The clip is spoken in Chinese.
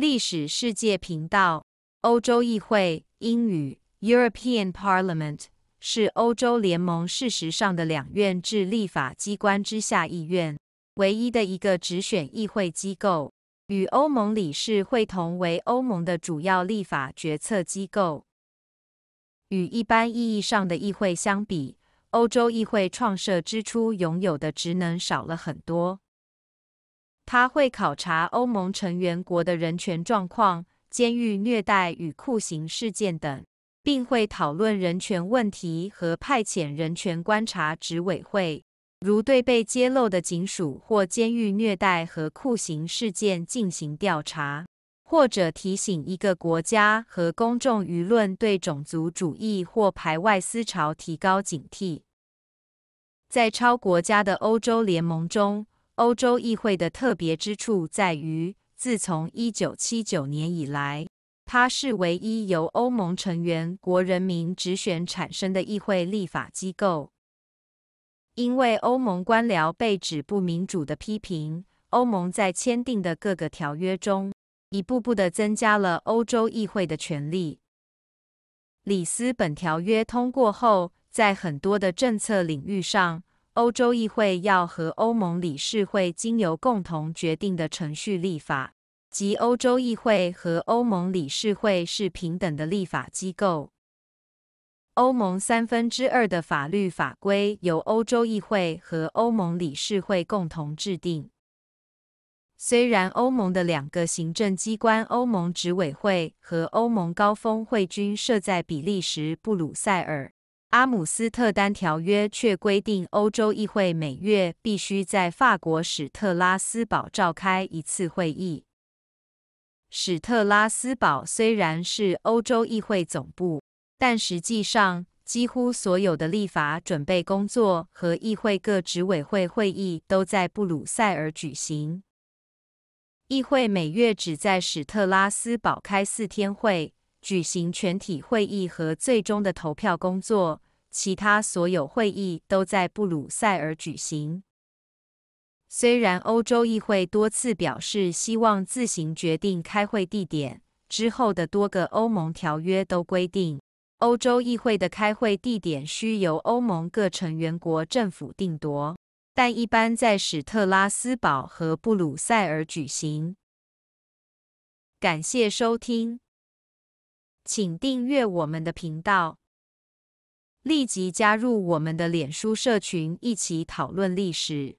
历史世界频道，欧洲议会（英语：European Parliament） 是欧洲联盟事实上的两院制立法机关之下议院，唯一的一个直选议会机构，与欧盟理事会同为欧盟的主要立法决策机构。与一般意义上的议会相比，欧洲议会创设之初拥有的职能少了很多。他会考察欧盟成员国的人权状况、监狱虐待与酷刑事件等，并会讨论人权问题和派遣人权观察执委会，如对被揭露的警署或监狱虐待和酷刑事件进行调查，或者提醒一个国家和公众舆论对种族主义或排外思潮提高警惕。在超国家的欧洲联盟中。欧洲议会的特别之处在于，自从一九七九年以来，它是唯一由欧盟成员国人民直选产生的议会立法机构。因为欧盟官僚被指不民主的批评，欧盟在签订的各个条约中，一步步的增加了欧洲议会的权利。里斯本条约通过后，在很多的政策领域上。欧洲议会要和欧盟理事会经由共同决定的程序立法，即欧洲议会和欧盟理事会是平等的立法机构。欧盟三分之二的法律法规由欧洲议会和欧盟理事会共同制定。虽然欧盟的两个行政机关——欧盟执委会和欧盟高峰会——均设在比利时布鲁塞尔。《阿姆斯特丹条约》却规定，欧洲议会每月必须在法国史特拉斯堡召开一次会议。史特拉斯堡虽然是欧洲议会总部，但实际上几乎所有的立法准备工作和议会各执委会会议都在布鲁塞尔举行。议会每月只在史特拉斯堡开四天会。举行全体会议和最终的投票工作。其他所有会议都在布鲁塞尔举行。虽然欧洲议会多次表示希望自行决定开会地点，之后的多个欧盟条约都规定，欧洲议会的开会地点需由欧盟各成员国政府定夺，但一般在史特拉斯堡和布鲁塞尔举行。感谢收听。请订阅我们的频道，立即加入我们的脸书社群，一起讨论历史。